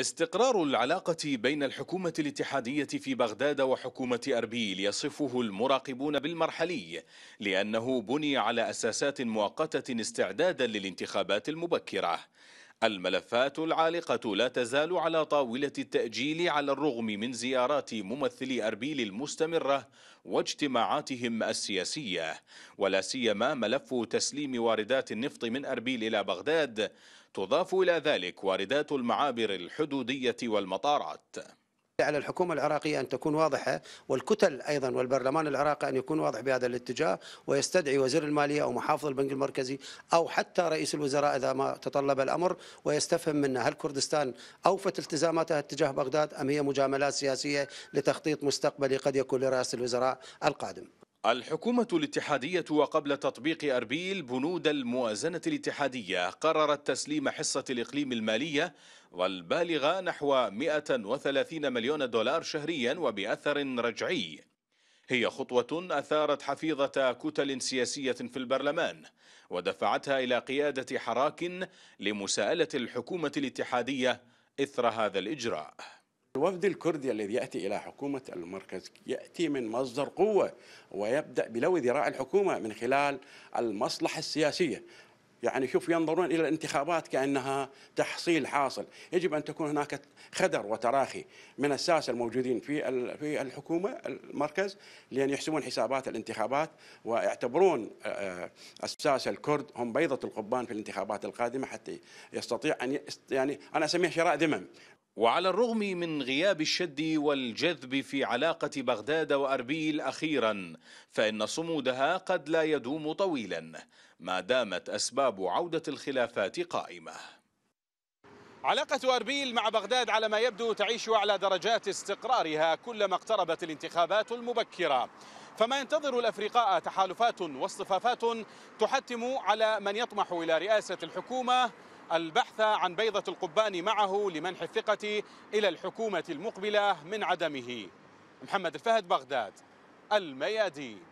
استقرار العلاقة بين الحكومة الاتحادية في بغداد وحكومة أربيل يصفه المراقبون بالمرحلي لأنه بني على أساسات مؤقتة استعدادا للانتخابات المبكرة الملفات العالقة لا تزال على طاولة التأجيل على الرغم من زيارات ممثلي أربيل المستمرة واجتماعاتهم السياسية ولا سيما ملف تسليم واردات النفط من أربيل إلى بغداد تضاف إلى ذلك واردات المعابر الحدودية والمطارات على الحكومة العراقية أن تكون واضحة والكتل أيضا والبرلمان العراقي أن يكون واضح بهذا الاتجاه ويستدعي وزير المالية أو محافظ البنك المركزي أو حتى رئيس الوزراء إذا ما تطلب الأمر ويستفهم منه هل كردستان أوفت التزاماتها اتجاه بغداد أم هي مجاملات سياسية لتخطيط مستقبلي قد يكون لرئاسة الوزراء القادم الحكومة الاتحادية وقبل تطبيق أربيل بنود الموازنة الاتحادية قررت تسليم حصة الإقليم المالية والبالغة نحو 130 مليون دولار شهريا وبأثر رجعي هي خطوة أثارت حفيظة كتل سياسية في البرلمان ودفعتها إلى قيادة حراك لمساءلة الحكومة الاتحادية إثر هذا الإجراء الوفد الكردي الذي يأتي إلى حكومة المركز يأتي من مصدر قوة ويبدأ بلو ذراع الحكومة من خلال المصلحة السياسية يعني شوف ينظرون الى الانتخابات كانها تحصيل حاصل، يجب ان تكون هناك خدر وتراخي من الساسه الموجودين في في الحكومه المركز لان يحسبون حسابات الانتخابات ويعتبرون الساسه آه، الكرد هم بيضه القبان في الانتخابات القادمه حتى يستطيع ان يعني انا اسميه شراء ذمم وعلى الرغم من غياب الشد والجذب في علاقة بغداد وأربيل أخيرا فإن صمودها قد لا يدوم طويلا ما دامت أسباب عودة الخلافات قائمة علاقة أربيل مع بغداد على ما يبدو تعيش أعلى درجات استقرارها كلما اقتربت الانتخابات المبكرة فما ينتظر الأفرقاء تحالفات واصطفافات تحتم على من يطمح إلى رئاسة الحكومة البحث عن بيضة القبان معه لمنح الثقة إلى الحكومة المقبلة من عدمه محمد الفهد بغداد الميادين